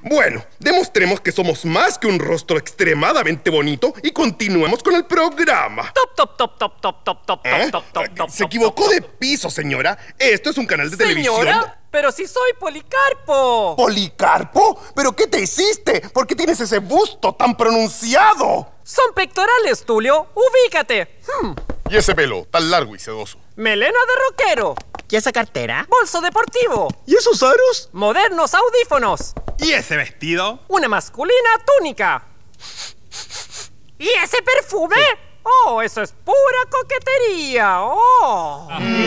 Bueno, demostremos que somos más que un rostro extremadamente bonito y continuemos con el programa. Top, top, top, top, top, top, top, ¿Eh? top, top, top. Se equivocó de piso, señora. Esto es un canal de televisión. Señora, pero si soy Policarpo. ¿Policarpo? ¿Pero qué te hiciste? ¿Por qué tienes ese busto tan pronunciado? Son pectorales, Tulio. Ubícate. Hmm. Y ese pelo tan largo y sedoso. Melena de rockero. ¿Y esa cartera? Bolso deportivo. ¿Y esos aros? Modernos audífonos. ¿Y ese vestido? Una masculina túnica. ¿Y ese perfume? Oh, eso es pura coquetería. Oh. Ah.